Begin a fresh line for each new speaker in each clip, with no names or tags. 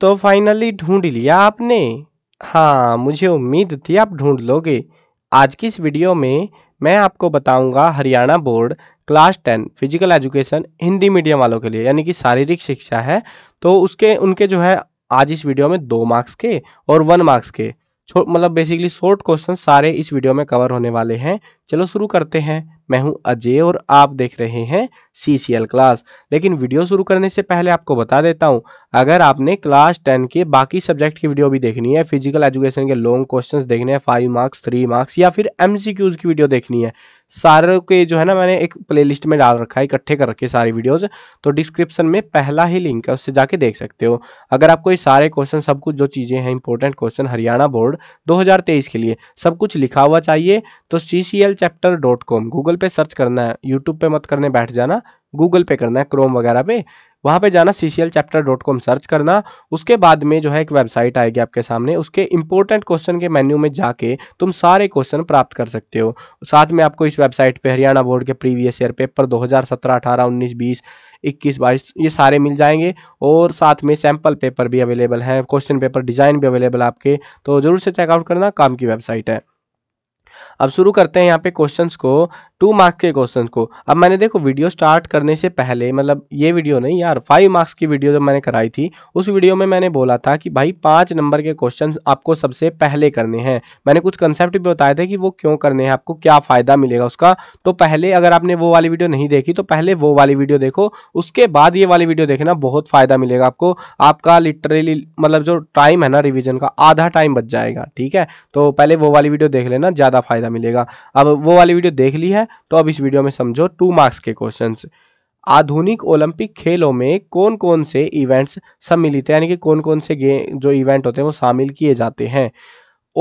तो फाइनली ढूंढ लिया आपने हाँ मुझे उम्मीद थी आप ढूंढ लोगे आज की इस वीडियो में मैं आपको बताऊंगा Haryana board class ten physical education Hindi medium वालों के लिए यानी कि शारीरिक शिक्षा है तो उसके उनके जो है आज इस वीडियो में दो मार्क्स के और वन मार्क्स के मतलब बेसिकली शॉर्ट क्वेश्चन सारे इस वीडियो में कवर होने वाले हैं चलो शुरू करते हैं मैं हूं अजय और आप देख रहे हैं सी सी एल क्लास लेकिन वीडियो शुरू करने से पहले आपको बता देता हूं अगर आपने क्लास टेन के बाकी सब्जेक्ट की वीडियो भी देखनी है फिजिकल एजुकेशन के लॉन्ग क्वेश्चंस देखने हैं फाइव मार्क्स थ्री मार्क्स या फिर एम की वीडियो देखनी है सारे के जो है ना मैंने एक लिस्ट में डाल रखा है इकट्ठे कर रखे सारी वीडियोज तो डिस्क्रिप्शन में पहला ही लिंक है उससे जाके देख सकते हो अगर आपको ये सारे क्वेश्चन सब कुछ जो चीज़ें हैं इंपॉर्टेंट क्वेश्चन हरियाणा बोर्ड तेईस के लिए सब कुछ लिखा हुआ चाहिए तो C C L chapter dot com Google पे सर्च करना है यूट्यूब पे मत करने बैठ जाना गूगल पे करना है क्रोम वगैरह पे वहाँ पे जाना C C L chapter dot com search करना उसके बाद में जो है एक वेबसाइट आएगी आपके सामने उसके इंपॉर्टेंट क्वेश्चन के मेन्यू में जाके तुम सारे क्वेश्चन प्राप्त कर सकते हो साथ में आपको इस वेबसाइट पे हरियाणा बोर्ड के प्रीवियस ईयर पेपर 2017 18 19 20 इक्कीस बाईस ये सारे मिल जाएंगे और साथ में सैम्पल पेपर भी अवेलेबल हैं क्वेश्चन पेपर डिज़ाइन भी अवेलेबल आपके तो ज़रूर से चेकआउट करना काम की वेबसाइट है अब शुरू करते हैं यहाँ पे क्वेश्चंस को टू मार्क्स के क्वेश्चंस को अब मैंने देखो वीडियो स्टार्ट करने से पहले मतलब ये वीडियो नहीं यार फाइव मार्क्स की वीडियो जब मैंने कराई थी उस वीडियो में मैंने बोला था कि भाई पाँच नंबर के क्वेश्चन आपको सबसे पहले करने हैं मैंने कुछ कंसेप्ट भी बताए थे कि वो क्यों करने हैं आपको क्या फ़ायदा मिलेगा उसका तो पहले अगर आपने वो वाली वीडियो नहीं देखी तो पहले वो वाली वीडियो देखो उसके बाद ये वाली वीडियो देखना बहुत फ़ायदा मिलेगा आपको आपका लिटरेली मतलब जो टाइम है ना रिविजन का आधा टाइम बच जाएगा ठीक है तो पहले वो वाली वीडियो देख लेना ज़्यादा फायदा मिलेगा अब वो वाली वीडियो देख ली है तो अब इस वीडियो में समझो टू मार्क्स के क्वेश्चन आधुनिक ओलंपिक खेलों में कौन कौन से इवेंट्स सम्मिलित यानी कि कौन कौन से जो इवेंट होते हैं वो शामिल किए जाते हैं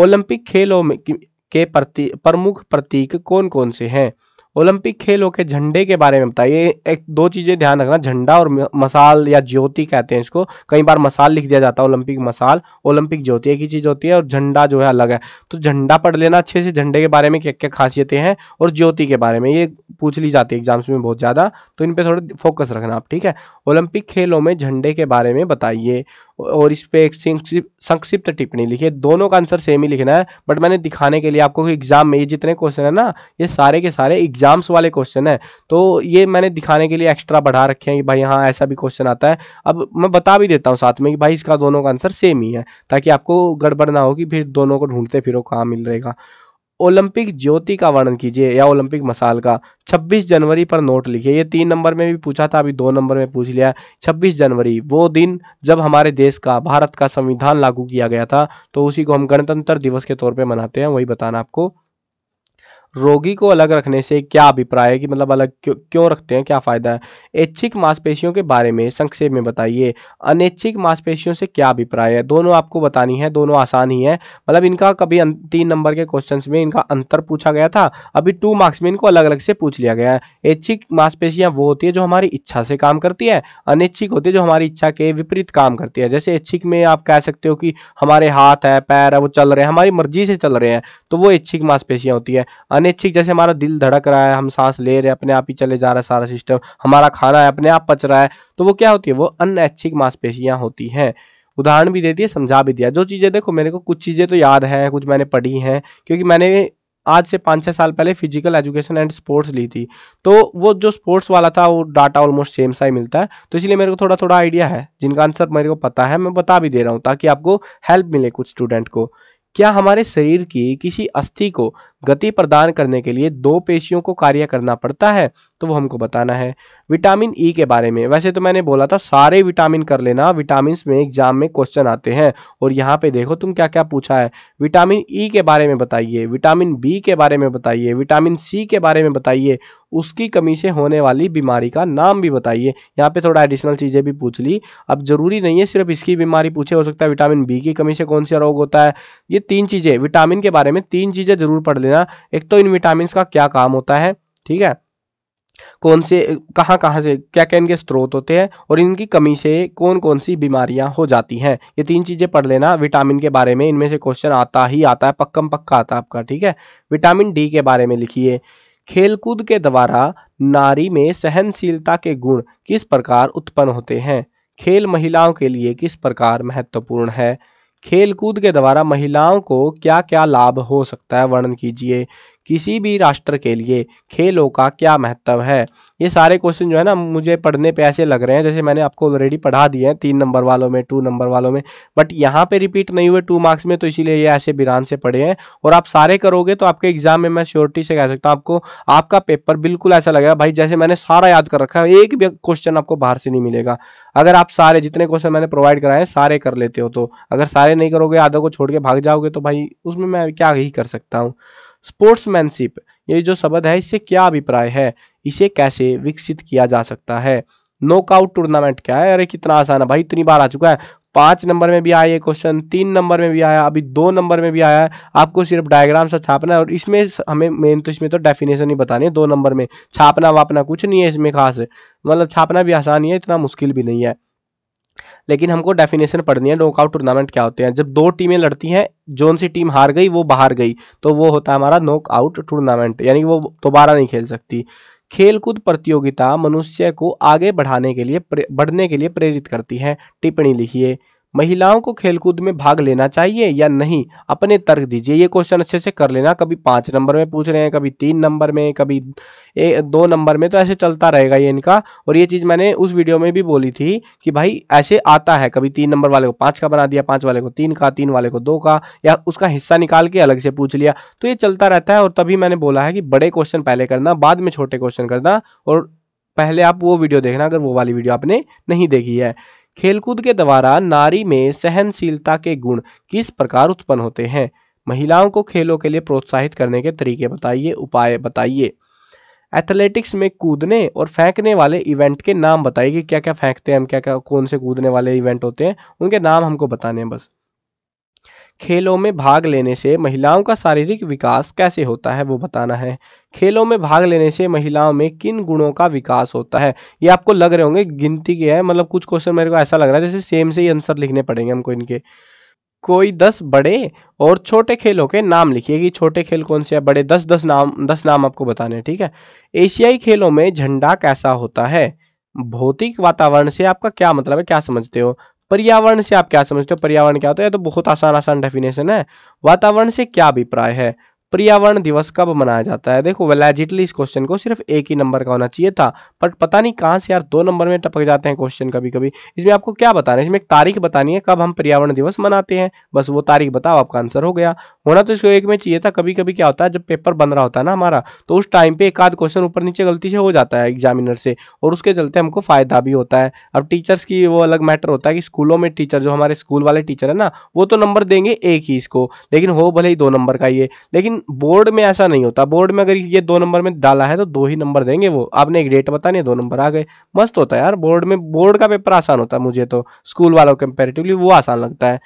ओलंपिक खेलों में के प्रति प्रमुख प्रतीक कौन कौन से हैं ओलंपिक खेलों के झंडे के बारे में बताइए एक दो चीज़ें ध्यान रखना झंडा और मसाल या ज्योति कहते हैं इसको कई बार मसाल लिख दिया जाता है ओलंपिक मसाल ओलंपिक ज्योति एक ही चीज़ होती है और झंडा जो है अलग है तो झंडा पढ़ लेना अच्छे से झंडे के बारे में क्या क्या खासियतें हैं और ज्योति के बारे में ये पूछ ली जाती है एग्जाम्स में बहुत ज़्यादा तो इन पर थोड़ा फोकस रखना आप ठीक है ओलंपिक खेलों में झंडे के बारे में बताइए और इस पर एक संक्षिप्त टिप्पणी लिखिए दोनों का आंसर सेम ही लिखना है बट मैंने दिखाने के लिए आपको एग्जाम में ये जितने क्वेश्चन है ना ये सारे के सारे एग्जाम्स वाले क्वेश्चन है तो ये मैंने दिखाने के लिए एक्स्ट्रा बढ़ा रखे हैं कि भाई हाँ ऐसा भी क्वेश्चन आता है अब मैं बता भी देता हूँ साथ में कि भाई इसका दोनों का आंसर सेम ही है ताकि आपको गड़बड़ ना हो कि फिर दोनों को ढूंढते फिर कहाँ मिल रहेगा ओलंपिक ज्योति का वर्णन कीजिए या ओलंपिक मसाल का 26 जनवरी पर नोट लिखिए ये तीन नंबर में भी पूछा था अभी दो नंबर में पूछ लिया 26 जनवरी वो दिन जब हमारे देश का भारत का संविधान लागू किया गया था तो उसी को हम गणतंत्र दिवस के तौर पे मनाते हैं वही बताना आपको रोगी को अलग रखने से क्या अभिप्राय है कि मतलब अलग क्यों क्यों रखते हैं क्या फ़ायदा है ऐच्छिक मांसपेशियों के बारे में संक्षेप में बताइए अनैच्छिक मांसपेशियों से क्या अभिप्राय है दोनों आपको बतानी है दोनों आसान ही है मतलब इनका कभी अं, तीन नंबर के क्वेश्चन में इनका अंतर पूछा गया था अभी टू मार्क्स में इनको अलग अलग से पूछ लिया गया है ऐच्छिक मांसपेशियाँ वो होती है जो हमारी इच्छा से काम करती है अनैच्छिक होती है जो हमारी इच्छा के विपरीत काम करती है जैसे ऐच्छिक में आप कह सकते हो कि हमारे हाथ है पैर है वो चल रहे हैं हमारी मर्जी से चल रहे हैं तो वो ऐच्छिक मांसपेशियाँ होती है अनैच्छिक जैसे हमारा दिल धड़क रहा है हम सांस ले रहे हैं अपने आप ही चले जा रहा है सारा सिस्टम हमारा खाना है अपने आप पच रहा है तो वो क्या होती है वो अनैच्छिक मांसपेशियां होती हैं उदाहरण भी दे दिए समझा भी दिया जो चीज़ें देखो मेरे को कुछ चीज़ें तो याद हैं कुछ मैंने पढ़ी हैं क्योंकि मैंने आज से पाँच छः साल पहले फिजिकल एजुकेशन एंड स्पोर्ट्स ली थी तो वो जो स्पोर्ट्स वाला था वो डाटा ऑलमोस्ट सेम सा ही मिलता है तो इसलिए मेरे को थोड़ा थोड़ा आइडिया है जिनका आंसर मेरे को पता है मैं बता भी दे रहा हूँ ताकि आपको हेल्प मिले कुछ स्टूडेंट को क्या हमारे शरीर की किसी अस्थि को गति प्रदान करने के लिए दो पेशियों को कार्य करना पड़ता है तो वो हमको बताना है विटामिन ई e के बारे में वैसे तो मैंने बोला था सारे विटामिन कर लेना विटामिन में एग्जाम में क्वेश्चन आते हैं और यहाँ पे देखो तुम क्या क्या पूछा है विटामिन ई e के बारे में बताइए विटामिन बी के बारे में बताइए विटामिन सी के बारे में बताइए उसकी कमी से होने वाली बीमारी का नाम भी बताइए यहाँ पे थोड़ा एडिशनल चीज़ें भी पूछ ली अब जरूरी नहीं है सिर्फ इसकी बीमारी पूछे हो सकता है विटामिन बी की कमी से कौन सा रोग होता है ये तीन चीज़ें विटामिन के बारे में तीन चीज़ें जरूर पढ़ लेना एक तो इन विटामिन का क्या काम होता है ठीक है कौन से कहाँ कहाँ से क्या क्या इनके स्रोत होते हैं और इनकी कमी से कौन कौन सी बीमारियां हो जाती हैं ये तीन चीज़ें पढ़ लेना विटामिन के बारे में इनमें से क्वेश्चन आता ही आता है पक्कम पक्का आता है आपका ठीक है विटामिन डी के बारे में लिखिए खेलकूद के द्वारा नारी में सहनशीलता के गुण किस प्रकार उत्पन्न होते हैं खेल महिलाओं के लिए किस प्रकार महत्वपूर्ण है खेलकूद के द्वारा महिलाओं को क्या क्या लाभ हो सकता है वर्णन कीजिए किसी भी राष्ट्र के लिए खेलों का क्या महत्व है ये सारे क्वेश्चन जो है ना मुझे पढ़ने पे ऐसे लग रहे हैं जैसे मैंने आपको ऑलरेडी पढ़ा दिए हैं तीन नंबर वालों में टू नंबर वालों में बट यहाँ पे रिपीट नहीं हुए टू मार्क्स में तो इसीलिए ये ऐसे बिरान से पढ़े हैं और आप सारे करोगे तो आपके एग्जाम में मैं श्योरिटी से कह सकता हूँ आपको आपका पेपर बिल्कुल ऐसा लगेगा भाई जैसे मैंने सारा याद कर रखा है एक भी क्वेश्चन आपको बाहर से नहीं मिलेगा अगर आप सारे जितने क्वेश्चन मैंने प्रोवाइड कराए हैं सारे कर लेते हो तो अगर सारे नहीं करोगे आधा को छोड़ के भाग जाओगे तो भाई उसमें मैं क्या ही कर सकता हूँ स्पोर्ट्समैनशिप ये जो शब्द है इससे क्या अभिप्राय है इसे कैसे विकसित किया जा सकता है नोकआउट टूर्नामेंट क्या है अरे कितना आसान है भाई इतनी बार आ चुका है पांच नंबर में भी आया ये क्वेश्चन तीन नंबर में भी आया अभी दो नंबर में भी आया है आपको सिर्फ डायग्राम सा छापना है और इसमें हमें मेन तो इसमें तो डेफिनेशन ही बतानी है दो नंबर में छापना वापना कुछ नहीं है इसमें खास मतलब छापना भी आसान ही है इतना मुश्किल भी नहीं है लेकिन हमको डेफिनेशन पढ़नी है नॉकआउट टूर्नामेंट क्या होते हैं जब दो टीमें लड़ती हैं जोन सी टीम हार गई वो बाहर गई तो वो होता है हमारा नॉकआउट टूर्नामेंट यानी कि वो दोबारा नहीं खेल सकती खेलकूद प्रतियोगिता मनुष्य को आगे बढ़ाने के लिए बढ़ने के लिए प्रेरित करती है टिप्पणी लिखिए महिलाओं को खेलकूद में भाग लेना चाहिए या नहीं अपने तर्क दीजिए ये क्वेश्चन अच्छे से कर लेना कभी पाँच नंबर में पूछ रहे हैं कभी तीन नंबर में कभी ए, दो नंबर में तो ऐसे चलता रहेगा ये इनका और ये चीज़ मैंने उस वीडियो में भी बोली थी कि भाई ऐसे आता है कभी तीन नंबर वाले को पाँच का बना दिया पाँच वाले को तीन का तीन वाले को दो का या उसका हिस्सा निकाल के अलग से पूछ लिया तो ये चलता रहता है और तभी मैंने बोला है कि बड़े क्वेश्चन पहले करना बाद में छोटे क्वेश्चन करना और पहले आप वो वीडियो देखना अगर वो वाली वीडियो आपने नहीं देखी है खेलकूद के द्वारा नारी में सहनशीलता के गुण किस प्रकार उत्पन्न होते हैं महिलाओं को खेलों के लिए प्रोत्साहित करने के तरीके बताइए उपाय बताइए एथलेटिक्स में कूदने और फेंकने वाले इवेंट के नाम बताइए कि क्या क्या फेंकते हैं हम क्या क्या कौन से कूदने वाले इवेंट होते हैं उनके नाम हमको बताने हैं बस खेलों में भाग लेने से महिलाओं का शारीरिक विकास कैसे होता है वो बताना है खेलों में भाग लेने से महिलाओं में किन गुणों का विकास होता है ये आपको लग रहे होंगे गिनती के है मतलब कुछ क्वेश्चन मेरे को ऐसा लग रहा है जैसे सेम से ही आंसर लिखने पड़ेंगे हमको इनके कोई दस बड़े और छोटे खेलों के नाम लिखिए कि छोटे खेल कौन से हैं बड़े दस दस नाम दस नाम आपको बताने ठीक है एशियाई खेलों में झंडा कैसा होता है भौतिक वातावरण से आपका क्या मतलब है क्या समझते हो पर्यावरण से आप क्या समझते हो पर्यावरण क्या होता है तो बहुत आसान आसान डेफिनेशन है वातावरण से क्या अभिप्राय है पर्यावरण दिवस कब मनाया जाता है देखो वेलाजिटली इस क्वेश्चन को सिर्फ एक ही नंबर का होना चाहिए था बट पता नहीं कहाँ से यार दो नंबर में टपक जाते हैं क्वेश्चन कभी कभी इसमें आपको क्या बताना है इसमें एक तारीख बतानी है कब हम पर्यावरण दिवस मनाते हैं बस वो तारीख बताओ आपका आंसर हो गया होना तो इसको एक में चाहिए था कभी कभी क्या होता है जब पेपर बन रहा होता है ना हमारा तो उस टाइम पे एक आध क्वेश्चन ऊपर नीचे गलती से हो जाता है एग्जामिनर से और उसके चलते हमको फायदा भी होता है अब टीचर्स की वो अलग मैटर होता है कि स्कूलों में टीचर जो हमारे स्कूल वाले टीचर है ना वो तो नंबर देंगे एक ही इसको लेकिन हो भले ही दो नंबर का ये लेकिन बोर्ड में ऐसा नहीं होता बोर्ड में अगर ये दो नंबर में डाला है तो दो ही नंबर देंगे वो आपने एक डेट नहीं दो नंबर आ गए मस्त होता है यार बोर्ड में बोर्ड का पेपर आसान होता है मुझे तो स्कूल वालों कंपेरेटिवली वो आसान लगता है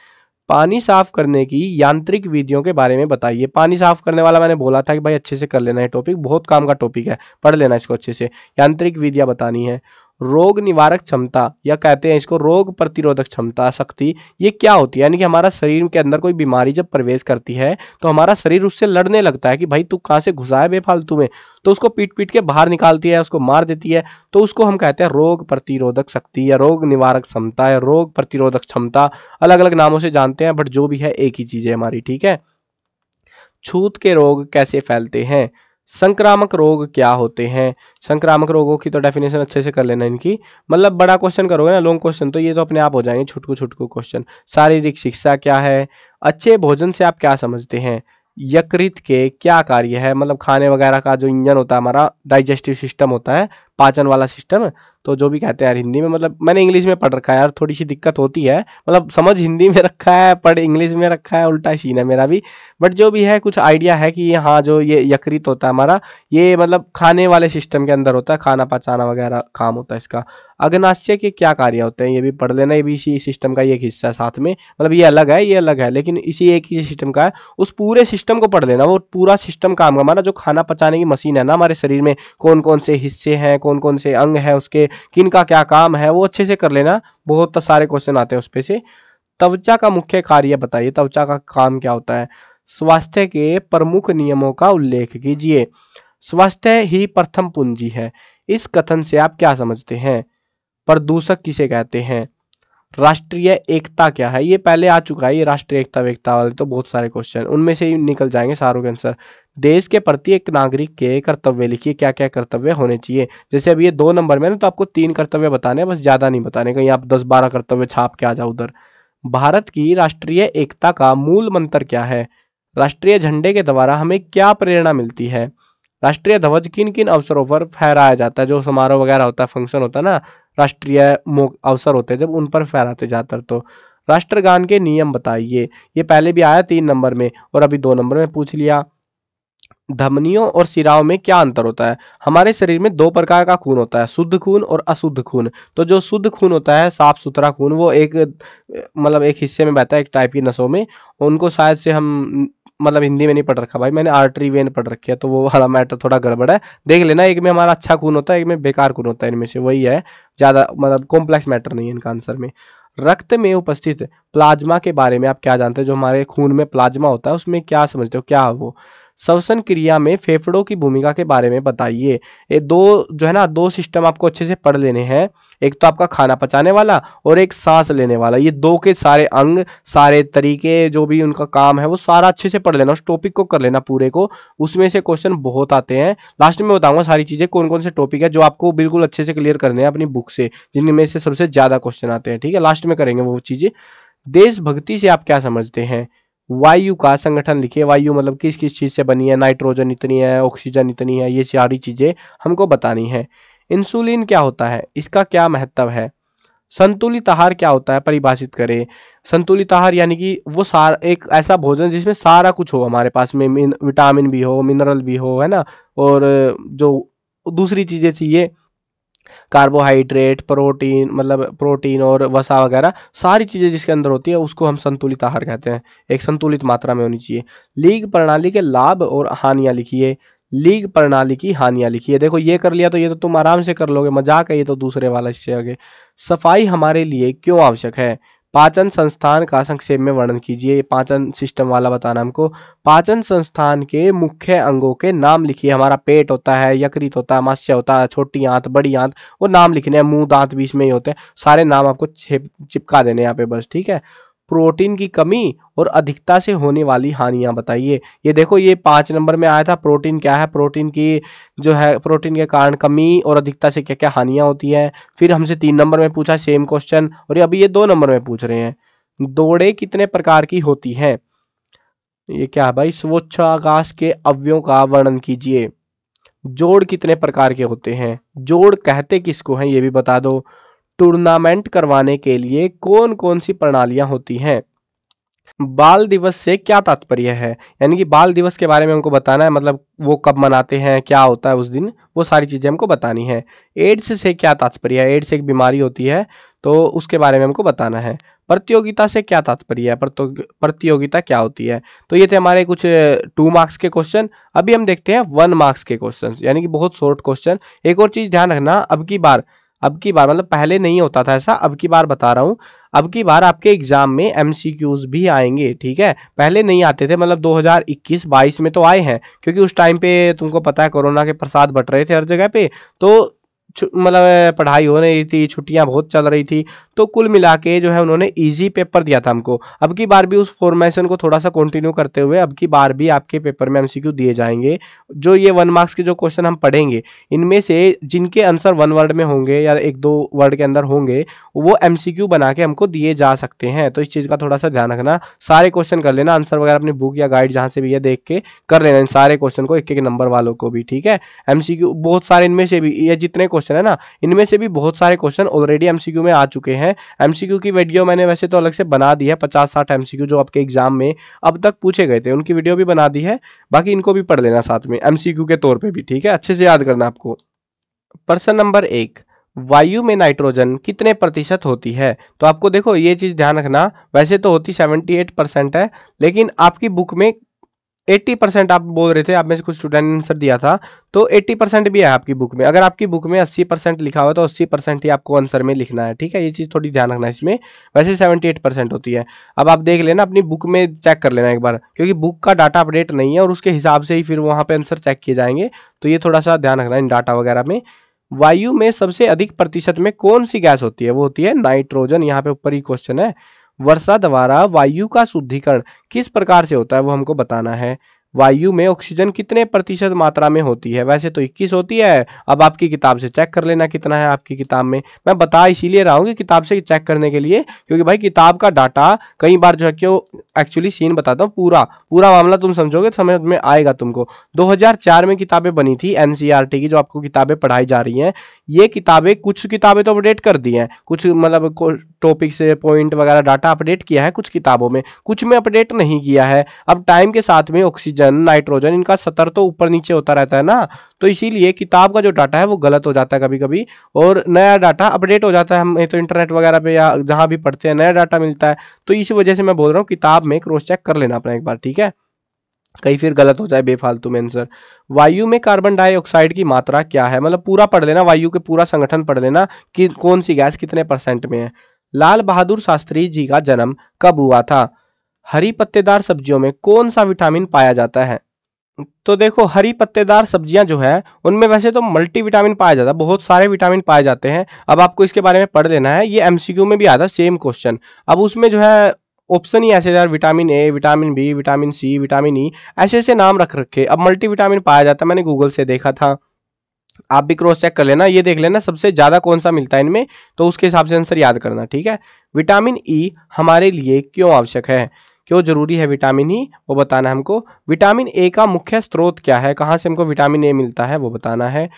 पानी साफ करने की यांत्रिक विधियों के बारे में बताइए पानी साफ करने वाला मैंने बोला था कि भाई अच्छे से कर लेना है टॉपिक बहुत काम का टॉपिक है पढ़ लेना इसको अच्छे से यांत्रिक विधियाँ बतानी है रोग निवारक क्षमता या कहते हैं इसको रोग प्रतिरोधक क्षमता शक्ति ये क्या होती है यानी कि हमारा शरीर के अंदर कोई बीमारी जब प्रवेश करती है तो हमारा शरीर उससे लड़ने लगता है कि भाई तू कहाँ से घुसा है बेफालतू में तो उसको पीट पीट के बाहर निकालती है उसको मार देती है तो उसको हम कहते हैं रोग प्रतिरोधक शक्ति या रोग निवारक क्षमता या रोग प्रतिरोधक क्षमता अलग अलग नामों से जानते हैं बट जो भी है एक ही चीज़ है हमारी ठीक है छूत के रोग कैसे फैलते हैं संक्रामक रोग क्या होते हैं संक्रामक रोगों की तो डेफिनेशन अच्छे से कर लेना इनकी मतलब बड़ा क्वेश्चन करोगे ना लॉन्ग क्वेश्चन तो ये तो अपने आप हो जाएंगे छुटकू छुटकू क्वेश्चन शारीरिक शिक्षा क्या है अच्छे भोजन से आप क्या समझते हैं यकृत के क्या कार्य है मतलब खाने वगैरह का जो इंजन होता है हमारा डाइजेस्टिव सिस्टम होता है पाचन वाला सिस्टम तो जो भी कहते हैं यार हिंदी में मतलब मैंने इंग्लिश में पढ़ रखा है यार थोड़ी सी दिक्कत होती है मतलब समझ हिंदी में रखा है पढ़ इंग्लिश में रखा है उल्टा सीन है मेरा भी बट जो भी है कुछ आइडिया है कि हाँ जो ये यकृत होता है हमारा ये मतलब खाने वाले सिस्टम के अंदर होता है खाना पचाना वगैरह काम होता है इसका अग्नाशय के क्या कार्य होते हैं ये भी पढ़ लेना ये भी इसी सिस्टम का एक हिस्सा है साथ में मतलब ये अलग है ये अलग है लेकिन इसी एक ही सिस्टम का है उस पूरे सिस्टम को पढ़ लेना वो पूरा सिस्टम काम का हमारा जो खाना पचाने की मशीन है ना हमारे शरीर में कौन कौन से हिस्से हैं कौन कौन से अंग है उसके किन का क्या काम है वो अच्छे से कर लेना बहुत तो सारे क्वेश्चन आते हैं उसपे से त्वचा का मुख्य कार्य बताइए त्वचा का काम क्या होता है स्वास्थ्य के प्रमुख नियमों का उल्लेख कीजिए स्वास्थ्य ही प्रथम पूंजी है इस कथन से आप क्या समझते हैं प्रदूषक किसे कहते हैं राष्ट्रीय एकता क्या है ये पहले आ चुका है ये राष्ट्रीय एकता वेकता वाले तो बहुत सारे क्वेश्चन उनमें से ही निकल जाएंगे सारों के आंसर देश के प्रत्येक नागरिक के कर्तव्य लिखिए क्या क्या कर्तव्य होने चाहिए जैसे अब ये दो नंबर में ना तो आपको तीन कर्तव्य बताने हैं बस ज़्यादा नहीं बताने कहीं आप दस बारह कर्तव्य छाप के आ जाओ उधर भारत की राष्ट्रीय एकता का मूल मंत्र क्या है राष्ट्रीय झंडे के द्वारा हमें क्या प्रेरणा मिलती है राष्ट्रीय ध्वज किन किन अवसरों पर फहराया जाता है जो समारोह वगैरह होता है फंक्शन होता है ना राष्ट्रीय अवसर होते हैं जब उन पर फहराते जाते तो राष्ट्रगान के नियम बताइए ये पहले भी आया तीन नंबर में और अभी दो नंबर में पूछ लिया धमनियों और सिराओं में क्या अंतर होता है हमारे शरीर में दो प्रकार का खून होता है शुद्ध खून और अशुद्ध खून तो जो शुद्ध खून होता है साफ सुथरा खून वो एक मतलब एक हिस्से में बहता है एक टाइप की नसों में उनको शायद से हम मतलब हिंदी में नहीं पढ़ रखा भाई मैंने आर्टरी वेन पढ़ रखी है तो वो वाला मैटर थोड़ा गड़बड़ है देख लेना एक में हमारा अच्छा खून होता है एक में बेकार खून होता है इनमें से वही है ज़्यादा मतलब कॉम्प्लेक्स मैटर नहीं है इनका आंसर में रक्त में उपस्थित प्लाज्मा के बारे में आप क्या जानते हैं जो हमारे खून में प्लाज्मा होता है उसमें क्या समझते हो क्या वो श्वसन क्रिया में फेफड़ों की भूमिका के बारे में बताइए ये दो जो है ना दो सिस्टम आपको अच्छे से पढ़ लेने हैं एक तो आपका खाना पचाने वाला और एक सांस लेने वाला ये दो के सारे अंग सारे तरीके जो भी उनका काम है वो सारा अच्छे से पढ़ लेना उस टॉपिक को कर लेना पूरे को उसमें से क्वेश्चन बहुत आते हैं लास्ट में बताऊंगा सारी चीज़ें कौन कौन से टॉपिक है जो आपको बिल्कुल अच्छे से क्लियर करने हैं अपनी बुक से जिनमें से सबसे ज़्यादा क्वेश्चन आते हैं ठीक है लास्ट में करेंगे वो चीज़ें देशभक्ति से आप क्या समझते हैं वायु का संगठन लिखिए वायु मतलब किस किस चीज़ से बनी है नाइट्रोजन इतनी है ऑक्सीजन इतनी है ये सारी चीज़ें हमको बतानी है इंसुलिन क्या होता है इसका क्या महत्व है संतुलित आहार क्या होता है परिभाषित करें संतुलित आहार यानी कि वो सार एक ऐसा भोजन जिसमें सारा कुछ हो हमारे पास में विटामिन भी हो मिनरल भी हो है ना और जो दूसरी चीज़ें चाहिए कार्बोहाइड्रेट प्रोटीन मतलब प्रोटीन और वसा वगैरह सारी चीज़ें जिसके अंदर होती है उसको हम संतुलित आहार कहते हैं एक संतुलित मात्रा में होनी चाहिए लीग प्रणाली के लाभ और हानियाँ लिखिए लीग प्रणाली की हानियां लिखिए देखो ये कर लिया तो ये तो तुम आराम से कर लोगे मजाक है ये तो दूसरे वाला इससे आगे सफाई हमारे लिए क्यों आवश्यक है पाचन संस्थान का संक्षेप में वर्णन कीजिए पाचन सिस्टम वाला बताना हमको पाचन संस्थान के मुख्य अंगों के नाम लिखिए हमारा पेट होता है यकृत होता है मत्स्य होता है छोटी आंत बड़ी आंत वो नाम लिखने हैं मुंह दांत बीच में ही होते हैं सारे नाम आपको चिपका देने यहाँ पे बस ठीक है प्रोटीन की कमी और अधिकता से होने वाली हानियां बताइए ये देखो ये पाँच नंबर में आया था प्रोटीन क्या है प्रोटीन की जो है प्रोटीन के कारण कमी और अधिकता से क्या क्या हानियां होती है फिर हमसे तीन नंबर में पूछा सेम क्वेश्चन और ये अभी ये दो नंबर में पूछ रहे हैं दौड़े कितने प्रकार की होती हैं ये क्या है भाई स्वच्छ आकाश के अवयों का वर्णन कीजिए जोड़ कितने प्रकार के होते हैं जोड़ कहते किसको हैं ये भी बता दो टूर्नामेंट करवाने के लिए कौन कौन सी प्रणालियां होती हैं बाल दिवस से क्या तात्पर्य है यानी कि बाल दिवस के बारे में हमको बताना है मतलब वो कब मनाते हैं क्या होता है उस दिन वो सारी चीज़ें हमको बतानी है एड्स से क्या तात्पर्य है एड्स एक बीमारी होती है तो उसके बारे में हमको बताना है प्रतियोगिता से क्या तात्पर्य है प्रतियोगिता क्या होती है तो ये थे हमारे कुछ टू मार्क्स के क्वेश्चन अभी हम देखते हैं वन मार्क्स के क्वेश्चन यानी कि बहुत शॉर्ट क्वेश्चन एक और चीज़ ध्यान रखना अब की बार अब की बार मतलब पहले नहीं होता था ऐसा अब की बार बता रहा हूँ अब की बार आपके एग्जाम में एम भी आएंगे ठीक है पहले नहीं आते थे मतलब 2021-22 में तो आए हैं क्योंकि उस टाइम पे तुमको पता है कोरोना के प्रसाद बट रहे थे हर जगह पे तो मतलब पढ़ाई हो रही थी छुट्टियां बहुत चल रही थी तो कुल मिला के जो है उन्होंने ईजी पेपर दिया था हमको अब की बार भी उस फॉर्मेशन को थोड़ा सा कंटिन्यू करते हुए अब की बार भी आपके पेपर में एमसीक्यू दिए जाएंगे जो ये वन मार्क्स के जो क्वेश्चन हम पढ़ेंगे इनमें से जिनके आंसर वन वर्ड में होंगे या एक दो वर्ड के अंदर होंगे वो एम बना के हमको दिए जा सकते हैं तो इस चीज़ का थोड़ा सा ध्यान रखना सारे क्वेश्चन कर लेना आंसर वगैरह अपनी बुक या गाइड जहाँ से भी है देख के कर लेना इन सारे क्वेश्चन को एक एक नंबर वालों को भी ठीक है एम बहुत सारे इनमें से भी ये जितने क्वेश्चन है ना इनमें से भी बहुत सारे क्वेश्चन ऑलरेडी एम में आ चुके हैं है एमसीक्यू की वीडियो मैंने वैसे तो अलग से बना दी है पचास साठ एमसीक्यू जो आपके एग्जाम में अब तक पूछे गए थे उनकी वीडियो भी बना दी है बाकी इनको भी पढ़ लेना साथ में एमसीक्यू के तौर पर भी ठीक है अच्छे से याद करना आपको प्रश्न नंबर एक वायु में नाइट्रोजन कितने प्रतिशत होती है तो आपको देखो ये चीज़ ध्यान रखना वैसे तो होती 78 परसेंट है लेकिन आपकी बुक में एट्टी परसेंट आप बोल रहे थे आप में से कुछ स्टूडेंट ने आंसर दिया था तो एट्टी परसेंट भी है आपकी बुक में अगर आपकी बुक में अस्सी परसेंट लिखा हुआ तो अस्सी परसेंट ही आपको आंसर में लिखना है ठीक है ये चीज़ थोड़ी ध्यान रखना है इसमें वैसे सेवेंटी एट परसेंट होती है अब आप देख लेना अपनी बुक में चेक कर लेना एक बार क्योंकि बुक का डाटा अपडेट नहीं है और उसके हिसाब से ही फिर वहाँ पर आंसर चेक किए जाएंगे तो ये थोड़ा सा ध्यान रखना है इन डाटा वगैरह में वायु में सबसे अधिक प्रतिशत में कौन सी गैस होती है वो होती है नाइट्रोजन यहाँ पे ऊपर ही क्वेश्चन है वर्षा द्वारा वायु का शुद्धिकरण किस प्रकार से होता है वो हमको बताना है वायु में ऑक्सीजन कितने प्रतिशत मात्रा में होती है वैसे तो 21 होती है अब आपकी किताब से चेक कर लेना कितना है आपकी किताब में मैं बता इसीलिए रहा हूँ कि किताब से चेक करने के लिए क्योंकि भाई किताब का डाटा कई बार जो है क्यों एक्चुअली सीन बताता हूँ पूरा पूरा मामला तुम समझोगे समझ में आएगा तुमको दो में किताबें बनी थी एन e की जो आपको किताबें पढ़ाई जा रही हैं ये किताबें कुछ किताबें तो अपडेट कर दी हैं कुछ मतलब टॉपिक से पॉइंट वगैरह डाटा अपडेट किया है कुछ किताबों में कुछ में अपडेट नहीं किया है अब टाइम के साथ में ऑक्सीजन ऑक्सीजन नाइट्रोजन इनका सतर तो ऊपर नीचे होता रहता है ना तो इसीलिए किताब का जो डाटा है वो गलत हो जाता है कभी कभी और नया डाटा अपडेट हो जाता है हम तो इंटरनेट वगैरह पे या जहां भी पढ़ते हैं नया डाटा मिलता है तो इसी वजह से मैं बोल रहा हूँ किताब में क्रॉस चेक कर लेना अपना एक बार ठीक है कहीं फिर गलत हो जाए बेफालतू में आंसर वायु में कार्बन डाइऑक्साइड की मात्रा क्या है मतलब पूरा पढ़ लेना वायु के पूरा संगठन पढ़ लेना कि कौन सी गैस कितने परसेंट में है लाल बहादुर शास्त्री जी का जन्म कब हुआ था हरी पत्तेदार सब्जियों में कौन सा विटामिन पाया जाता है तो देखो हरी पत्तेदार सब्जियां जो है उनमें वैसे तो मल्टी विटामिन पाया जाता है बहुत सारे विटामिन पाए जाते हैं अब आपको इसके बारे में पढ़ लेना है ये एमसीक्यू में भी आता है सेम क्वेश्चन अब उसमें जो है ऑप्शन ही ऐसे यार vitamin A vitamin B vitamin C vitamin E e, ऐसे ऐसे नाम रख रखे अब मल्टी विटामिन पाया जाता है मैंने गूगल से देखा था आप भी क्रॉस चेक कर लेना ये देख लेना सबसे ज़्यादा कौन सा मिलता है इनमें तो उसके हिसाब से आंसर याद करना ठीक है विटामिन ई e हमारे लिए क्यों आवश्यक है क्यों जरूरी है विटामिन ई वो बताना है हमको विटामिन ए का मुख्य स्रोत क्या है कहाँ से हमको विटामिन ए मिलता है वो बताना है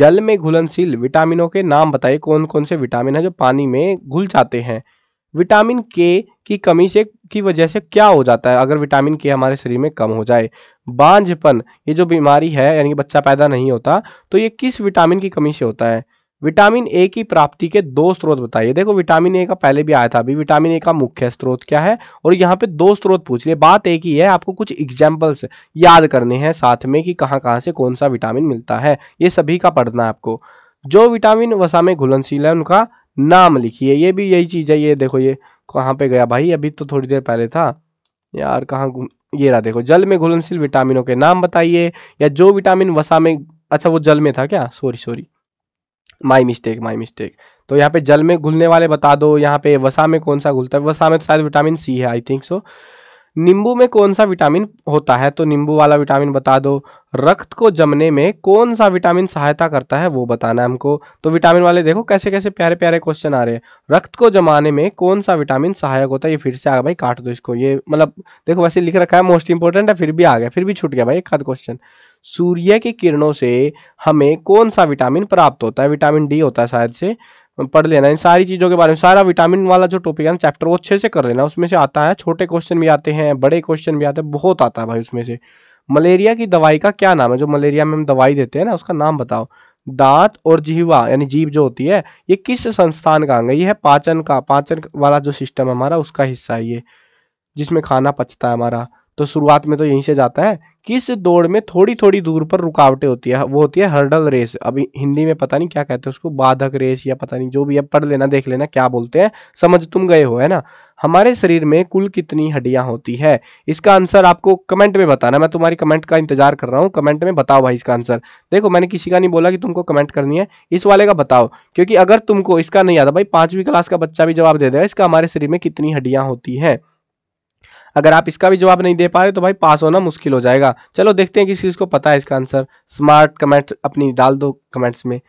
जल में घुलनशील विटामिनों के नाम बताइए कौन कौन से विटामिन है जो पानी में घुल जाते हैं विटामिन के की कमी से की वजह से क्या हो जाता है अगर विटामिन के हमारे शरीर में कम हो जाए बांझपन ये जो बीमारी है यानी कि बच्चा पैदा नहीं होता तो ये किस विटामिन की कमी से होता है विटामिन ए की प्राप्ति के दो स्रोत बताइए देखो विटामिन ए का पहले भी आया था अभी विटामिन ए का मुख्य स्रोत क्या है और यहाँ पे दो स्रोत पूछ लिए बात एक ही है आपको कुछ एग्जाम्पल्स याद करने हैं साथ में कि कहाँ कहाँ से कौन सा विटामिन मिलता है ये सभी का पढ़ना है आपको जो विटामिन वसा में घुलनशील है उनका नाम लिखिए ये भी यही चीज़ है ये देखो ये कहाँ पे गया भाई अभी तो थोड़ी देर पहले था यार कहाँ ये रहा देखो जल में घुलनशील विटामिनों के नाम बताइए या जो विटामिन वसा में अच्छा वो जल में था क्या sorry sorry my mistake my mistake तो यहाँ पे जल में घुलने वाले बता दो यहाँ पे वसा में कौन सा घुलता है वसा में तो शायद विटामिन सी है आई थिंक सो नींबू में कौन सा विटामिन होता है तो नींबू वाला विटामिन बता दो रक्त को जमने में कौन सा विटामिन सहायता करता है वो बताना है हमको तो विटामिन वाले देखो कैसे कैसे प्यारे प्यारे क्वेश्चन आ रहे हैं रक्त को जमाने में कौन सा विटामिन सहायक होता है ये फिर से आ भाई काट दो इसको ये मतलब देखो वैसे लिख रखा है मोस्ट इंपॉर्टेंट है फिर भी आ गया फिर भी छूट गया भाई एक खाद क्वेश्चन सूर्य की किरणों से हमें कौन सा विटामिन प्राप्त होता है विटामिन डी होता है शायद से पढ़ लेना इन सारी चीज़ों के बारे में सारा विटामिन वाला जो टॉपिक है ना चैप्टर वो अच्छे से कर लेना उसमें से आता है छोटे क्वेश्चन भी आते हैं बड़े क्वेश्चन भी आते हैं बहुत आता है भाई उसमें से मलेरिया की दवाई का क्या नाम है जो मलेरिया में हम दवाई देते हैं ना उसका नाम बताओ दांत और जीवा यानी जीव जो होती है ये किस संस्थान का अंग है ये है पाचन का पाचन वाला जो सिस्टम हमारा उसका हिस्सा है ये जिसमें खाना पचता है हमारा तो शुरुआत में तो यहीं से जाता है किस दौड़ में थोड़ी थोड़ी दूर पर रुकावटें होती है वो होती है हर्डल रेस अभी हिंदी में पता नहीं क्या कहते हैं उसको बाधक रेस या पता नहीं जो भी है पढ़ लेना देख लेना क्या बोलते हैं समझ तुम गए हो है ना हमारे शरीर में कुल कितनी हड्डियां होती है इसका आंसर आपको कमेंट में बताना मैं तुम्हारी कमेंट का इंतजार कर रहा हूँ कमेंट में बताओ भाई इसका आंसर देखो मैंने किसी का नहीं बोला कि तुमको कमेंट करनी है इस वाले का बताओ क्योंकि अगर तुमको इसका नहीं आता भाई पांचवी क्लास का बच्चा भी जवाब दे देगा इसका हमारे शरीर में कितनी हड्डियां होती हैं अगर आप इसका भी जवाब नहीं दे पा रहे तो भाई पास होना मुश्किल हो जाएगा चलो देखते हैं किस चीज़ को पता है इसका आंसर स्मार्ट कमेंट अपनी डाल दो कमेंट्स में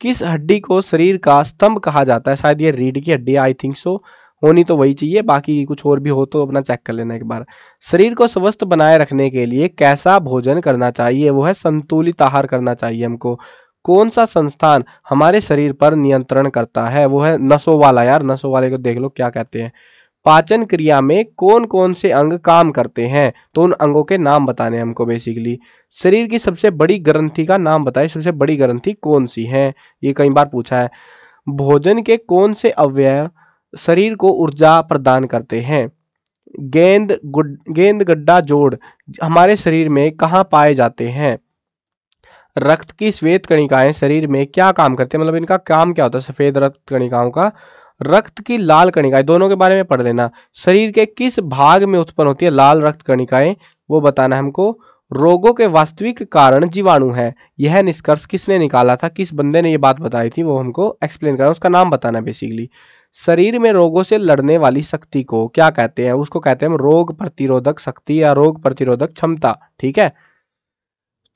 किस हड्डी को शरीर का स्तंभ कहा जाता है शायद ये रीढ़ की हड्डी आई थिंक सो होनी तो वही चाहिए बाकी कुछ और भी हो तो अपना चेक कर लेना एक बार शरीर को स्वस्थ बनाए रखने के लिए कैसा भोजन करना चाहिए वो है संतुलित आहार करना चाहिए हमको कौन सा संस्थान हमारे शरीर पर नियंत्रण करता है वो है नसों वाला यार नसों वाले को देख लो क्या कहते हैं पाचन क्रिया में कौन कौन से अंग काम करते हैं तो उन अंगों के नाम बताने हमको बेसिकली शरीर की सबसे बड़ी ग्रंथि का नाम बताए सबसे बड़ी ग्रंथि कौन सी है ये कई बार पूछा है भोजन के कौन से अवयव शरीर को ऊर्जा प्रदान करते हैं गेंद गुड गेंद गड्ढा जोड़ हमारे शरीर में कहाँ पाए जाते हैं रक्त की श्वेत कणिकाएं शरीर में क्या काम करते हैं मतलब इनका काम क्या होता है सफेद रक्त कणिकाओं का रक्त की लाल कणिकाएं दोनों के बारे में पढ़ लेना शरीर के किस भाग में उत्पन्न होती है लाल रक्त कणिकाएं वो बताना है हमको रोगों के वास्तविक कारण जीवाणु है यह निष्कर्ष किसने निकाला था किस बंदे ने यह बात बताई थी वो हमको एक्सप्लेन करना उसका नाम बताना बेसिकली शरीर में रोगों से लड़ने वाली शक्ति को क्या कहते हैं उसको कहते हैं रोग प्रतिरोधक शक्ति या रोग प्रतिरोधक क्षमता ठीक है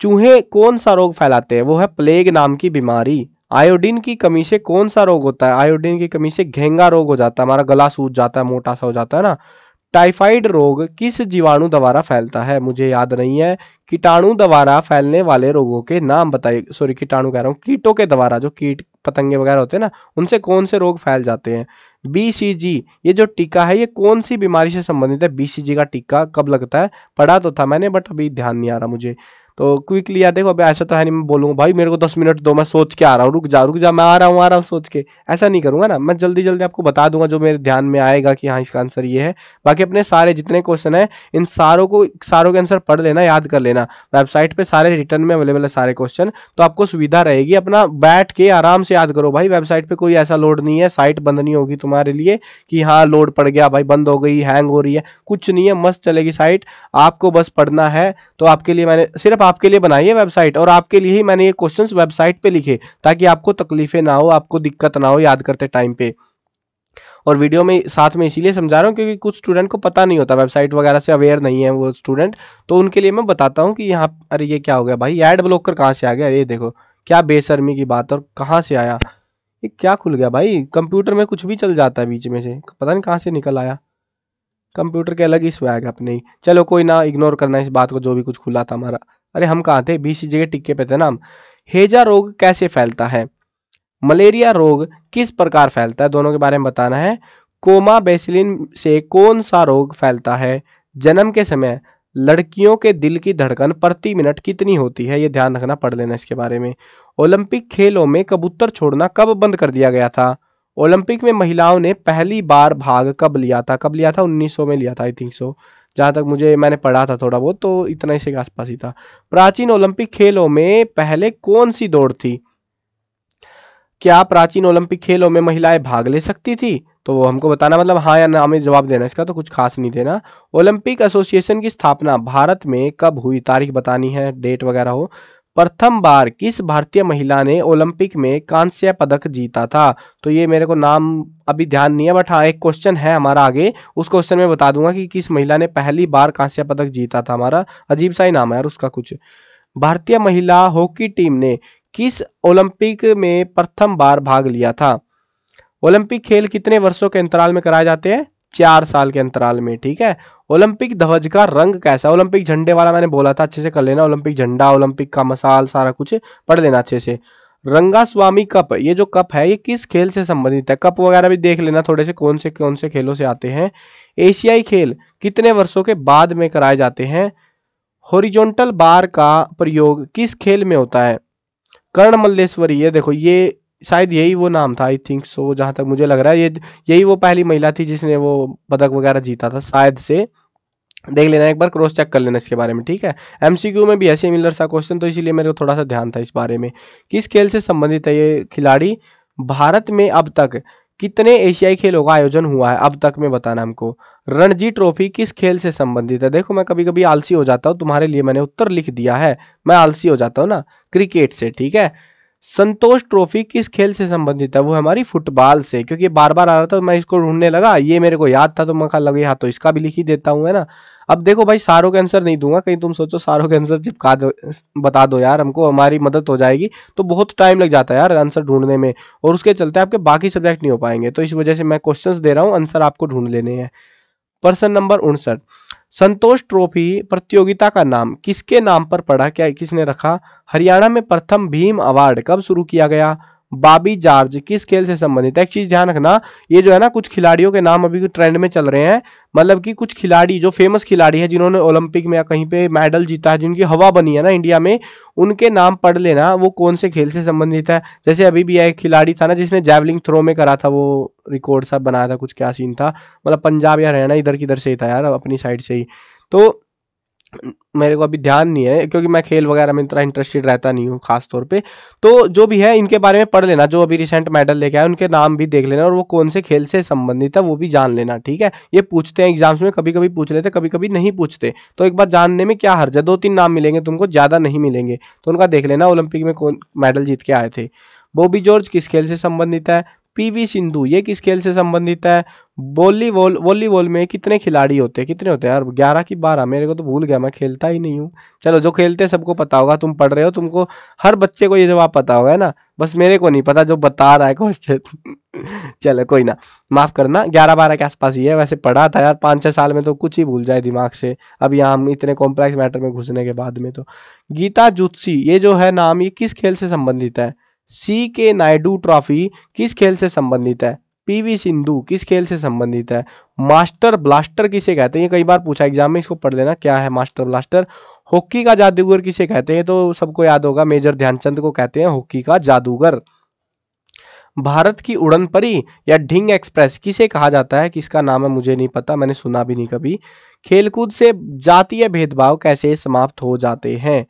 चूहे कौन सा रोग फैलाते हैं वो है प्लेग नाम की बीमारी आयोडीन की कमी से कौन सा रोग होता है आयोडीन की कमी से घेंगा रोग हो जाता है हमारा गला सूज जाता है मोटा सा हो जाता है ना टाइफाइड रोग किस जीवाणु द्वारा फैलता है मुझे याद नहीं है कीटाणु द्वारा फैलने वाले रोगों के नाम बताइए सॉरी कीटाणु कह रहा हूँ कीटों के द्वारा जो कीट पतंगे वगैरह होते हैं ना उनसे कौन से रोग फैल जाते हैं बीसीजी ये जो टीका है ये कौन सी बीमारी से संबंधित है बीसीजी का टीका कब लगता है पढ़ा तो था मैंने बट अभी ध्यान नहीं आ रहा मुझे तो क्विकली यार देखो अभी ऐसा तो है नहीं मैं बोलूँगा भाई मेरे को दस मिनट दो मैं सोच के आ रहा हूँ रुक जा रुक जा मैं आ रहा हूँ आ रहा हूँ सोच के ऐसा नहीं करूँगा ना मैं जल्दी जल्दी आपको बता दूंगा जो मेरे ध्यान में आएगा कि हाँ इसका आंसर ये है बाकी अपने सारे जितने क्वेश्चन हैं इन सारों को सारों के आंसर पढ़ लेना याद कर लेना वेबसाइट पर सारे रिटर्न में अवेलेबल है सारे क्वेश्चन तो आपको सुविधा रहेगी अपना बैठ के आराम से याद करो भाई वेबसाइट पर कोई ऐसा लोड नहीं है साइट बंद नहीं होगी तुम्हारे लिए कि हाँ लोड पड़ गया भाई बंद हो गई हैंग हो रही है कुछ नहीं है मस्त चलेगी साइट आपको बस पढ़ना है तो आपके लिए मैंने सिर्फ आपके लिए बनाई है वेबसाइट और आपके लिए ही मैंने ये क्वेश्चंस वेबसाइट पे लिखे ताकि आपको तकलीफें ना हो आपको दिक्कत ना हो याद करते टाइम पे और वीडियो में साथ में इसीलिए समझा रहा हूँ क्योंकि कुछ स्टूडेंट को पता नहीं होता वेबसाइट वगैरह से अवेयर नहीं है वो स्टूडेंट तो उनके लिए मैं बताता हूँ कि यहाँ अरे ये क्या हो गया भाई एड ब्लॉकर कहाँ से आ गया ये देखो क्या बेशर्मी की बात और कहाँ से आया ये क्या खुल गया भाई कंप्यूटर में कुछ भी चल जाता है बीच में से पता नहीं कहाँ से निकल आया कंप्यूटर के अलग ही स्वैग अपने ही चलो कोई ना इग्नोर करना इस बात को जो भी कुछ खुला था हमारा अरे हम कहा थे बीस जगह टिक्के पे थे नाम हेजा रोग कैसे फैलता है मलेरिया रोग किस प्रकार फैलता है दोनों के बारे में बताना है कोमा बेसिलिन से कौन सा रोग फैलता है जन्म के समय लड़कियों के दिल की धड़कन प्रति मिनट कितनी होती है यह ध्यान रखना पड़ लेना इसके बारे में ओलंपिक खेलों में कबूतर छोड़ना कब बंद कर दिया गया था ओलंपिक में महिलाओं ने पहली बार भाग कब लिया था कब लिया था 1900 में लिया था आई थिंक सो जहाँ तक मुझे मैंने पढ़ा था थोड़ा बहुत तो इतना ही के आसपास ही था प्राचीन ओलंपिक खेलों में पहले कौन सी दौड़ थी क्या प्राचीन ओलंपिक खेलों में महिलाएं भाग ले सकती थी तो वो हमको बताना मतलब हाँ या ना हमें जवाब देना इसका तो कुछ खास नहीं देना ओलंपिक एसोसिएशन की स्थापना भारत में कब हुई तारीख बतानी है डेट वगैरह हो प्रथम बार किस भारतीय महिला ने ओलंपिक में कांस्य पदक जीता था तो ये मेरे को नाम अभी ध्यान नहीं है बट हाँ एक क्वेश्चन है हमारा आगे उस क्वेश्चन में बता दूंगा कि किस महिला ने पहली बार कांस्य पदक जीता था हमारा अजीब सा ही नाम है यार उसका कुछ भारतीय महिला हॉकी टीम ने किस ओलंपिक में प्रथम बार भाग लिया था ओलंपिक खेल कितने वर्षों के अंतराल में कराए जाते हैं चार साल के अंतराल में ठीक है ओलंपिक ध्वज का रंग कैसा ओलंपिक झंडे वाला मैंने बोला था अच्छे से कर लेना ओलंपिक झंडा ओलंपिक का मसाल सारा कुछ पढ़ लेना अच्छे से रंगा स्वामी कप ये जो कप है ये किस खेल से संबंधित है कप वगैरह भी देख लेना थोड़े से कौन से कौन से खेलों से आते हैं एशियाई खेल कितने वर्षों के बाद में कराए जाते हैं होरिजोनटल बार का प्रयोग किस खेल में होता है कर्ण मल्लेश्वरी ये देखो ये शायद यही वो नाम था आई थिंक सो जहाँ तक मुझे लग रहा है ये यही वो पहली महिला थी जिसने वो पदक वगैरह जीता था शायद से देख लेना एक बार क्रॉस चेक कर लेना इसके बारे में ठीक है एमसीक्यू में भी ऐसे मिलर सा क्वेश्चन तो इसीलिए मेरे को थोड़ा सा ध्यान था इस बारे में किस खेल से संबंधित है ये खिलाड़ी भारत में अब तक कितने एशियाई खेलों का आयोजन हुआ है अब तक में बताना हमको रणजी ट्रॉफी किस खेल से संबंधित है देखो मैं कभी कभी आलसी हो जाता हूँ तुम्हारे लिए मैंने उत्तर लिख दिया है मैं आलसी हो जाता हूँ ना क्रिकेट से ठीक है संतोष ट्रॉफी किस खेल से संबंधित है वो हमारी फुटबॉल से क्योंकि बार बार आ रहा था तो मैं इसको ढूंढने लगा ये मेरे को याद था तो मैं लगे हाँ तो इसका भी लिख ही देता हूँ है ना अब देखो भाई सारों के आंसर नहीं दूंगा कहीं तुम सोचो सारों के आंसर चिपका दो बता दो यार हमको हमारी मदद हो जाएगी तो बहुत टाइम लग जाता है यार आंसर ढूंढने में और उसके चलते आपके बाकी सब्जेक्ट नहीं हो पाएंगे तो इस वजह से मैं क्वेश्चन दे रहा हूँ आंसर आपको ढूंढ लेने हैं पर्सन नंबर उनसठ संतोष ट्रॉफी प्रतियोगिता का नाम किसके नाम पर पड़ा क्या किसने रखा हरियाणा में प्रथम भीम अवार्ड कब शुरू किया गया बाबी जॉर्ज किस खेल से संबंधित है एक चीज ध्यान रखना ये जो है ना कुछ खिलाड़ियों के नाम अभी ट्रेंड में चल रहे हैं मतलब कि कुछ खिलाड़ी जो फेमस खिलाड़ी है जिन्होंने ओलंपिक में या कहीं पे मेडल जीता है जिनकी हवा बनी है ना इंडिया में उनके नाम पढ़ लेना वो कौन से खेल से संबंधित है जैसे अभी भी एक खिलाड़ी था ना जिसने जैवलिंग थ्रो में करा था वो रिकॉर्ड सा बनाया था कुछ क्या सीन था मतलब पंजाब या हरियाणा इधर किधर से ही था यार अपनी साइड से ही तो मेरे को अभी ध्यान नहीं है क्योंकि मैं खेल वगैरह में इतना इंटरेस्टेड रहता नहीं हूँ खास तौर पे तो जो भी है इनके बारे में पढ़ लेना जो अभी रिसेंट मेडल लेके आए उनके नाम भी देख लेना और वो कौन से खेल से संबंधित है वो भी जान लेना ठीक है ये पूछते हैं एग्जाम्स में कभी कभी पूछ लेते कभी कभी नहीं पूछते तो एक बार जानने में क्या हर्ज है दो तीन नाम मिलेंगे तुमको ज़्यादा नहीं मिलेंगे तो उनका देख लेना ओलंपिक में कौन मेडल जीत के आए थे बॉबी जॉर्ज किस खेल से संबंधित है पीवी सिंधु ये किस खेल से संबंधित है वॉलीबॉल वॉलीबॉल में कितने खिलाड़ी होते हैं कितने होते हैं यार ग्यारह की बारह मेरे को तो भूल गया मैं खेलता ही नहीं हूँ चलो जो खेलते हैं सबको पता होगा तुम पढ़ रहे हो तुमको हर बच्चे को ये जवाब पता होगा है ना बस मेरे को नहीं पता जो बता रहा है क्वेश्चन चलो कोई ना माफ करना ग्यारह बारह के आसपास ही है वैसे पढ़ा था यार पाँच छः साल में तो कुछ ही भूल जाए दिमाग से अब यहाँ हम इतने कॉम्प्लेक्स मैटर में घुसने के बाद में तो गीता जुत्सी ये जो है नाम ये किस खेल से संबंधित है सी के नायडू ट्रॉफी किस खेल से संबंधित है पीवी सिंधु किस खेल से संबंधित है मास्टर ब्लास्टर किसे कहते हैं ये कई बार पूछा एग्जाम में इसको पढ़ लेना क्या है मास्टर ब्लास्टर हॉकी का जादूगर किसे कहते हैं तो सबको याद होगा मेजर ध्यानचंद को कहते हैं हॉकी का जादूगर भारत की उड़न परी या ढिंग एक्सप्रेस किसे कहा जाता है किसका नाम है मुझे नहीं पता मैंने सुना भी नहीं कभी खेलकूद से जातीय भेदभाव कैसे समाप्त हो जाते हैं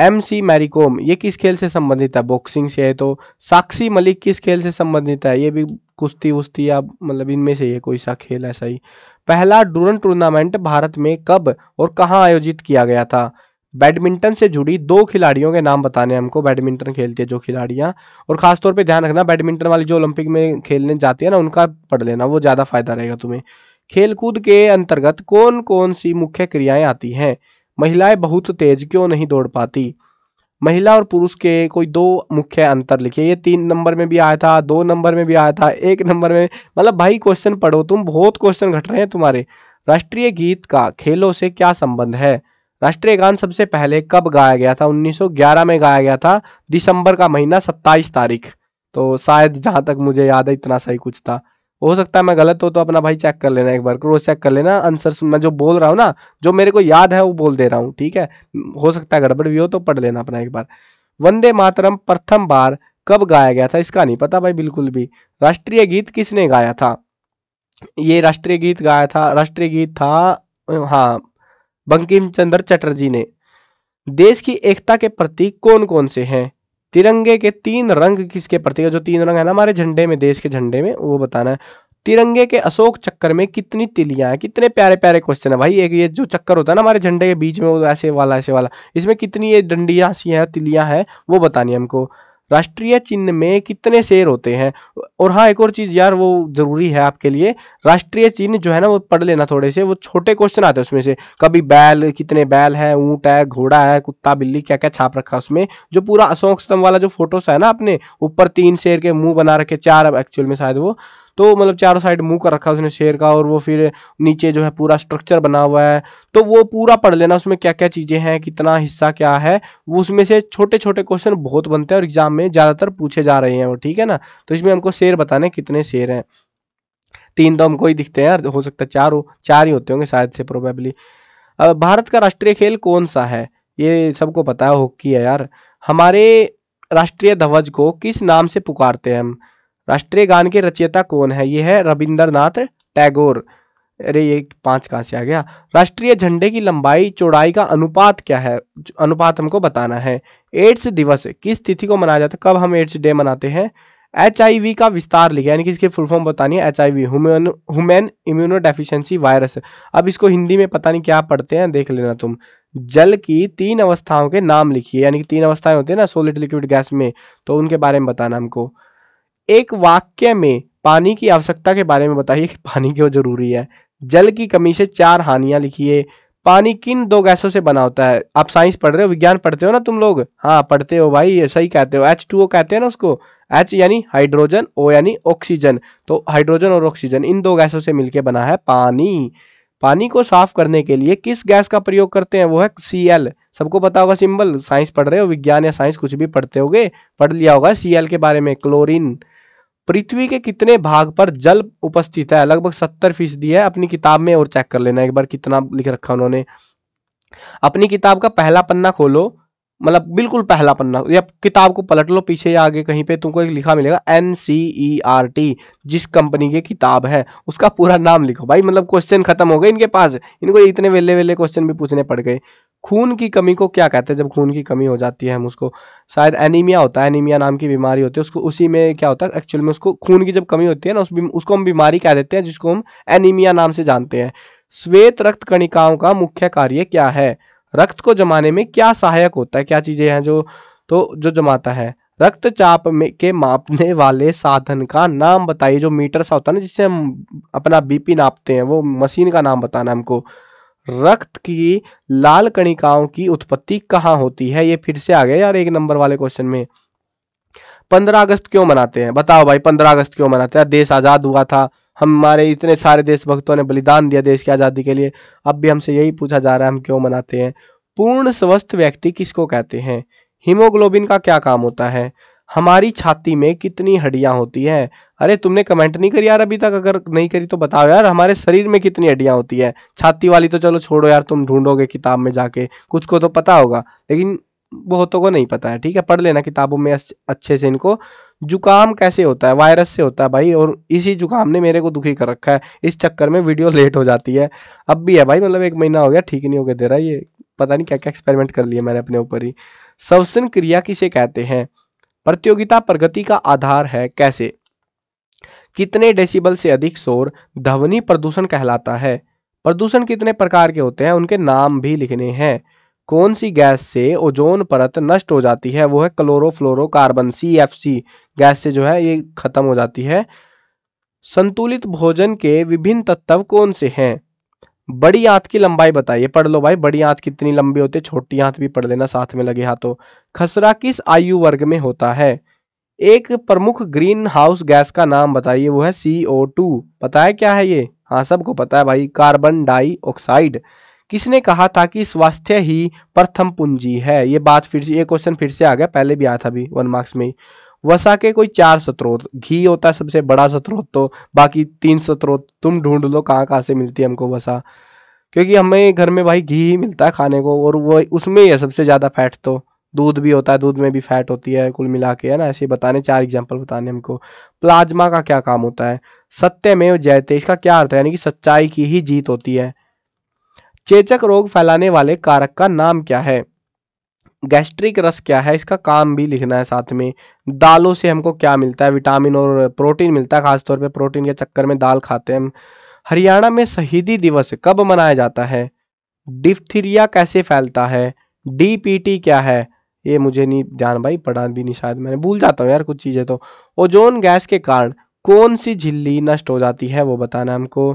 एम सी मैरीकॉम ये किस खेल से संबंधित है बॉक्सिंग से है तो साक्षी मलिक किस खेल से संबंधित है ये भी कुश्ती वुश्ती या मतलब इनमें से ये कोई सा खेल ऐसा ही पहला डूरन टूर्नामेंट भारत में कब और कहाँ आयोजित किया गया था बैडमिंटन से जुड़ी दो खिलाड़ियों के नाम बताने हमको बैडमिंटन खेलती है जो खिलाड़ियाँ और खासतौर पर ध्यान रखना बैडमिंटन वाली जो ओलंपिक में खेलने जाती है ना उनका पढ़ लेना वो ज़्यादा फायदा रहेगा तुम्हें खेलकूद के अंतर्गत कौन कौन सी मुख्य क्रियाएँ आती हैं महिलाएं बहुत तेज क्यों नहीं दौड़ पाती महिला और पुरुष के कोई दो मुख्य अंतर लिखे ये तीन नंबर में भी आया था दो नंबर में भी आया था एक नंबर में मतलब भाई क्वेश्चन पढ़ो तुम बहुत क्वेश्चन घट रहे हैं तुम्हारे राष्ट्रीय गीत का खेलों से क्या संबंध है राष्ट्रीय गान सबसे पहले कब गाया गया था 1911 में गाया गया था दिसंबर का महीना 27 तारीख तो शायद जहां तक मुझे याद है इतना सही कुछ था हो सकता है मैं गलत हो तो अपना भाई चेक कर लेना एक बार रोज चेक कर लेना आंसर मैं जो बोल रहा हूँ ना जो मेरे को याद है वो बोल दे रहा हूँ ठीक है हो सकता है गड़बड़ भी हो तो पढ़ लेना अपना एक बार वंदे मातरम प्रथम बार कब गाया गया था इसका नहीं पता भाई बिल्कुल भी राष्ट्रीय गीत किसने गाया था ये राष्ट्रीय गीत गाया था राष्ट्रीय गीत था हाँ बंकिम चंद्र चटर्जी ने देश की एकता के प्रतीक कौन कौन से हैं तिरंगे के तीन रंग किसके प्रतीक जो तीन रंग है ना हमारे झंडे में देश के झंडे में वो बताना है तिरंगे के अशोक चक्कर में कितनी तिलियां हैं कितने प्यारे प्यारे क्वेश्चन है भाई एक ये जो चक्कर होता है ना हमारे झंडे के बीच में वो ऐसे वाला ऐसे वाला इसमें कितनी ये डंडिया सी हैं तिलियां हैं वो बतानी है हमको राष्ट्रीय चिन्ह में कितने शेर होते हैं और हाँ एक और चीज़ यार वो ज़रूरी है आपके लिए राष्ट्रीय चिन्ह जो है ना वो पढ़ लेना थोड़े से वो छोटे क्वेश्चन आते हैं उसमें से कभी बैल कितने बैल है ऊँट है घोड़ा है कुत्ता बिल्ली क्या क्या छाप रखा उसमें जो पूरा अशोक स्तंभ वाला जो फोटोस है ना आपने ऊपर तीन शेर के मुंह बना रखे चार एक्चुअल में शायद वो तो मतलब चारों साइड मुंह कर रखा है उसने शेर का और वो फिर नीचे जो है पूरा स्ट्रक्चर बना हुआ है तो वो पूरा पढ़ लेना उसमें क्या क्या चीज़ें हैं कितना हिस्सा क्या है वो उसमें से छोटे छोटे क्वेश्चन बहुत बनते हैं और एग्जाम में ज़्यादातर पूछे जा रहे हैं वो ठीक है ना तो इसमें हमको शेर बताने कितने शेर हैं तीन तो हमको ही दिखते हैं यार हो सकता है चार हो चार ही होते होंगे शायद से प्रोबेबली अब भारत का राष्ट्रीय खेल कौन सा है ये सबको पता है हॉकी है यार हमारे राष्ट्रीय ध्वज को किस नाम से पुकारते हैं हम राष्ट्रीय गान के रचयिता कौन है ये है रविंद्रनाथ टैगोर अरे ये पांच कहाँ से आ गया राष्ट्रीय झंडे की लंबाई चौड़ाई का अनुपात क्या है अनुपात हमको बताना है एड्स दिवस किस तिथि को मनाया जाता है कब हम एड्स डे मनाते हैं एच का विस्तार लिखा यानी कि इसकी फुल फॉर्म बतानी है H I V human immuno deficiency virus अब इसको हिंदी में पता नहीं क्या पढ़ते हैं देख लेना तुम जल की तीन अवस्थाओं के नाम लिखिए यानी कि तीन अवस्थाएं होती है ना सोलिड लिक्विड गैस में तो उनके बारे में बताना हमको एक वाक्य में पानी की आवश्यकता के बारे में बताइए कि पानी क्यों जरूरी है जल की कमी से चार हानियां लिखिए पानी किन दो गैसों से बना होता है आप साइंस पढ़ रहे हो विज्ञान पढ़ते हो ना तुम लोग हाँ पढ़ते हो भाई सही कहते हो एच टू ओ कहते हैं ना उसको एच यानी हाइड्रोजन ओ यानी ऑक्सीजन तो हाइड्रोजन और ऑक्सीजन इन दो गैसों से मिलकर बना है पानी पानी को साफ करने के लिए किस गैस का प्रयोग करते हैं वो है सी एल सबको पता होगा सिंबल साइंस पढ़ रहे हो विज्ञान या साइंस कुछ भी पढ़ते होगे पढ़ लिया होगा सी एल के बारे में क्लोरिन पृथ्वी के कितने भाग पर जल उपस्थित है लगभग सत्तर फीसदी है अपनी किताब में और चेक कर लेना एक बार कितना लिख रखा उन्होंने अपनी किताब का पहला पन्ना खोलो मतलब बिल्कुल पहला पन्ना या किताब को पलट लो पीछे या आगे कहीं पे तुमको एक लिखा मिलेगा N C E R T जिस कंपनी की किताब है उसका पूरा नाम लिखो भाई मतलब क्वेश्चन खत्म हो गए इनके पास इनको इतने वेले वेले क्वेश्चन भी पूछने पड़ गए खून की कमी को क्या कहते हैं जब खून की कमी हो जाती है हम उसको शायद एनीमिया होता है एनीमिया नाम की बीमारी होती है उसको उसी में क्या होता है एक्चुअल में उसको खून की जब कमी होती है ना उस उसको हम बीमारी कह देते हैं जिसको हम एनीमिया नाम से जानते हैं श्वेत रक्त कणिकाओं का मुख्य कार्य क्या है रक्त को जमाने में क्या सहायक होता है क्या चीजें हैं जो तो जो जमाता है रक्तचाप में के मापने वाले साधन का नाम बताइए जो मीटर सा होता है ना जिससे हम अपना बीपी नापते हैं वो मशीन का नाम बताना हमको रक्त की लाल कणिकाओं की उत्पत्ति कहाँ होती है ये फिर से आ गया यार एक नंबर वाले क्वेश्चन में पंद्रह अगस्त क्यों मनाते हैं बताओ भाई पंद्रह अगस्त क्यों मनाते हैं देश आजाद हुआ था हमारे इतने सारे देशभक्तों ने बलिदान दिया देश की आज़ादी के लिए अब भी हमसे यही पूछा जा रहा है हम क्यों मनाते हैं पूर्ण स्वस्थ व्यक्ति किसको कहते हैं हीमोग्लोबिन का क्या काम होता है हमारी छाती में कितनी हड्डियां होती है अरे तुमने कमेंट नहीं करी यार अभी तक अगर नहीं करी तो बताओ यार हमारे शरीर में कितनी हड्डियां होती है छाती वाली तो चलो छोड़ो यार तुम ढूंढोगे किताब में जाके कुछ को तो पता होगा लेकिन बहुतों को नहीं पता है ठीक है पढ़ लेना किताबों में अच्छे से इनको जुकाम कैसे होता है वायरस से होता है भाई और इसी जुकाम ने मेरे को दुखी कर रखा है इस चक्कर में वीडियो लेट हो जाती है अब भी है भाई मतलब एक महीना हो गया ठीक नहीं हो गया दे रहा ये पता नहीं क्या क्या एक्सपेरिमेंट कर लिया मैंने अपने ऊपर ही सवसन क्रिया किसे कहते हैं प्रतियोगिता प्रगति का आधार है कैसे कितने डेसिबल से अधिक शोर ध्वनि प्रदूषण कहलाता है प्रदूषण कितने प्रकार के होते हैं उनके नाम भी लिखने हैं कौन सी गैस से ओजोन परत नष्ट हो जाती है वो है chlorofluorocarbon C F C gas से जो है ये खत्म हो जाती है संतुलित भोजन के विभिन्न तत्व कौन से हैं बड़ी आंत की लंबाई बताइए पढ़ लो भाई बड़ी आंत कितनी लंबी होती है छोटी आंत भी पढ़ लेना साथ में लगे हाथों खसरा किस आयु वर्ग में होता है एक प्रमुख ग्रीन हाउस गैस का नाम बताइए वो है सी पता है क्या है ये हाँ सबको पता है भाई कार्बन डाइऑक्साइड किसने कहा था कि स्वास्थ्य ही प्रथम पूंजी है ये बात फिर से ये क्वेश्चन फिर से आ गया पहले भी आया था अभी वन मार्क्स में वसा के कोई चार सत्रोत घी होता है सबसे बड़ा स्त्रोत तो बाकी तीन सत्रोत तुम ढूंढ लो कहाँ कहाँ से मिलती है हमको वसा क्योंकि हमें घर में भाई घी ही मिलता है खाने को और वो उसमें ही है सबसे ज़्यादा फैट तो दूध भी होता है दूध में भी फैट होती है कुल मिला के है ना ऐसे बताने चार एग्जाम्पल बताने हमको प्लाज्मा का क्या काम होता है सत्य में जयते इसका क्या अर्थ है यानी कि सच्चाई की ही जीत होती है चेचक रोग फैलाने वाले कारक का नाम क्या है गैस्ट्रिक रस क्या है इसका काम भी लिखना है साथ में दालों से हमको क्या मिलता है विटामिन और प्रोटीन मिलता है खासतौर पर प्रोटीन के चक्कर में दाल खाते हैं हरियाणा में शहीदी दिवस कब मनाया जाता है डिप्थीरिया कैसे फैलता है डीपीटी क्या है ये मुझे नहीं जान भाई पढ़ा भी नहीं शायद मैंने भूल जाता हूँ यार कुछ चीज़ें तो ओजोन गैस के कारण कौन सी झिल्ली नष्ट हो जाती है वो बताना हमको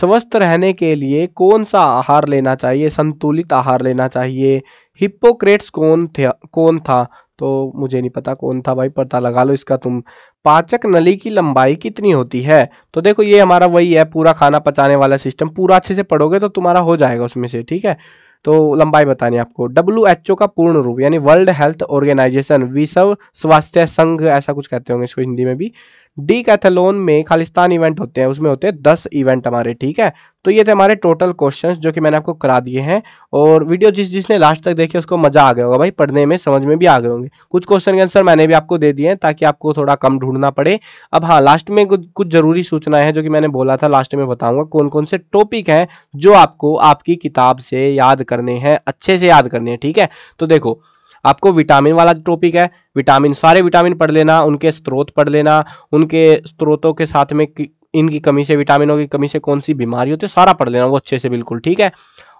स्वस्थ रहने के लिए कौन सा आहार लेना चाहिए संतुलित आहार लेना चाहिए हिप्पोक्रेट्स कौन थे कौन था तो मुझे नहीं पता कौन था भाई पता लगा लो इसका तुम पाचक नली की लंबाई कितनी होती है तो देखो ये हमारा वही है पूरा खाना पचाने वाला सिस्टम पूरा अच्छे से पढ़ोगे तो तुम्हारा हो जाएगा उसमें से ठीक है तो लंबाई बतानी आपको डब्ल्यू एच ओ का पूर्ण रूप यानी वर्ल्ड हेल्थ ऑर्गेनाइजेशन विश्व स्वास्थ्य संघ ऐसा कुछ कहते होंगे इसको हिंदी में भी डी कैथलोन में खालिस्तान इवेंट होते हैं उसमें होते हैं दस इवेंट हमारे ठीक है तो ये थे हमारे टोटल क्वेश्चंस जो कि मैंने आपको करा दिए हैं और वीडियो जिस जिसने लास्ट तक देखी उसको मजा आ गया होगा भाई पढ़ने में समझ में भी आ गए होंगे कुछ क्वेश्चन के आंसर मैंने भी आपको दे दिए हैं ताकि आपको थोड़ा कम ढूंढना पड़े अब हाँ लास्ट में कुछ जरूरी सूचनाएं हैं जो कि मैंने बोला था लास्ट में बताऊंगा कौन कौन से टॉपिक हैं जो आपको आपकी किताब से याद करने हैं अच्छे से याद करने हैं ठीक है तो देखो आपको विटामिन वाला टॉपिक है विटामिन सारे विटामिन पढ़ लेना उनके स्रोत पढ़ लेना उनके स्रोतों के साथ में इनकी कमी से विटामिनों की कमी से कौन सी बीमारी होती है सारा पढ़ लेना वो अच्छे से बिल्कुल ठीक है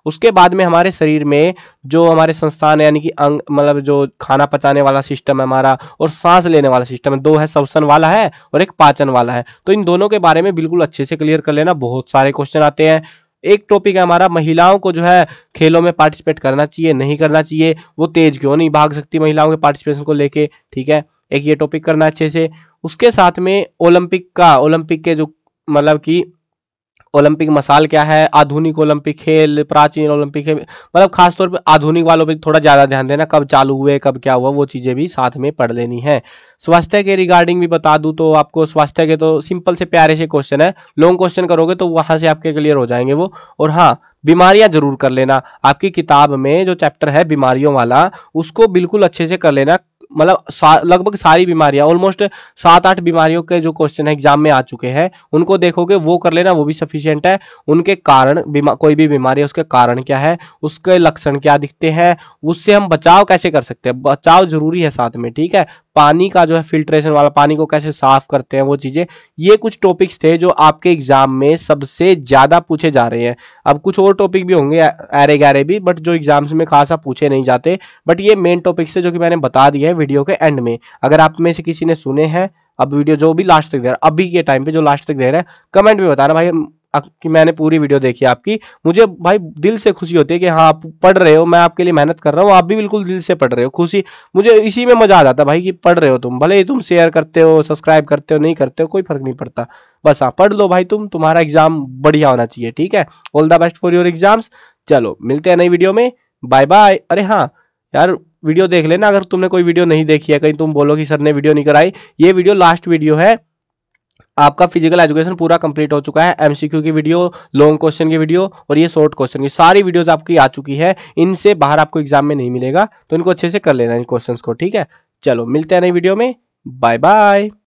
उसके बाद में हमारे शरीर में जो हमारे संस्थान है यानी कि अंग मतलब जो खाना पचाने वाला सिस्टम है हमारा और सांस लेने वाला सिस्टम है दो है सवसन वाला है और एक पाचन वाला है तो इन दोनों के बारे में बिल्कुल अच्छे से क्लियर कर लेना बहुत सारे क्वेश्चन आते हैं एक टॉपिक है हमारा महिलाओं को जो है खेलों में पार्टिसिपेट करना चाहिए नहीं करना चाहिए वो तेज क्यों नहीं भाग सकती महिलाओं के पार्टिसिपेशन को लेके ठीक है एक ये टॉपिक करना अच्छे से उसके साथ में ओलंपिक का ओलंपिक के जो मतलब कि ओलंपिक मसाल क्या है आधुनिक ओलंपिक खेल प्राचीन ओलंपिक खेल मतलब खासतौर पर आधुनिक वालों पे थोड़ा ज़्यादा ध्यान देना कब चालू हुए कब क्या हुआ वो चीज़ें भी साथ में पढ़ लेनी है स्वास्थ्य के रिगार्डिंग भी बता दूँ तो आपको स्वास्थ्य के तो सिंपल से प्यारे से क्वेश्चन है लॉन्ग क्वेश्चन करोगे तो वहाँ से आपके क्लियर हो जाएंगे वो और हाँ बीमारियां जरूर कर लेना आपकी किताब में जो चैप्टर है बीमारियों वाला उसको बिल्कुल अच्छे से कर लेना मतलब लगभग सारी बीमारियां ऑलमोस्ट सात आठ बीमारियों के जो क्वेश्चन है एग्जाम में आ चुके हैं उनको देखोगे वो कर लेना वो भी सफिशियंट है उनके कारण बीमा कोई भी बीमारी है उसके कारण क्या है उसके लक्षण क्या दिखते हैं उससे हम बचाव कैसे कर सकते हैं बचाव जरूरी है साथ में ठीक है पानी का जो है फिल्ट्रेशन वाला पानी को कैसे साफ करते हैं वो चीजें ये कुछ टॉपिक्स थे जो आपके एग्जाम में सबसे ज्यादा पूछे जा रहे हैं अब कुछ और टॉपिक भी होंगे अरे गहरे भी बट जो एग्जाम्स में खासा पूछे नहीं जाते बट ये मेन टॉपिक्स थे जो कि मैंने बता दिया है वीडियो के एंड में अगर आप में से किसी ने सुने हैं अब वीडियो जो भी लास्ट तक दे रहा है अभी के टाइम पे जो लास्ट तक दे रहा है कमेंट भी बताना भाई कि मैंने पूरी वीडियो देखी आपकी मुझे भाई दिल से खुशी होती है कि हाँ आप पढ़ रहे हो मैं आपके लिए मेहनत कर रहा हूँ आप भी बिल्कुल दिल से पढ़ रहे हो खुशी मुझे इसी में मजा आ जाता भाई कि पढ़ रहे हो तुम भले ही तुम शेयर करते हो सब्सक्राइब करते हो नहीं करते हो कोई फर्क नहीं पड़ता बस हाँ पढ़ लो भाई तुम तुम्हारा एग्जाम बढ़िया होना चाहिए ठीक है all the best for your exams चलो मिलते हैं नई वीडियो में बाय बाय अरे हाँ यार वीडियो देख लेना अगर तुमने कोई वीडियो नहीं देखी है कहीं तुम बोलो कि सर ने वीडियो नहीं कराई ये वीडियो लास्ट वीडियो है आपका फिजिकल एजुकेशन पूरा कंप्लीट हो चुका है एमसीक्यू की वीडियो लॉन्ग क्वेश्चन की वीडियो और ये शॉर्ट क्वेश्चन की सारी वीडियोज आपकी आ चुकी है इनसे बाहर आपको एग्जाम में नहीं मिलेगा तो इनको अच्छे से कर लेना इन क्वेश्चन को ठीक है चलो मिलते हैं नई वीडियो में बाय बाय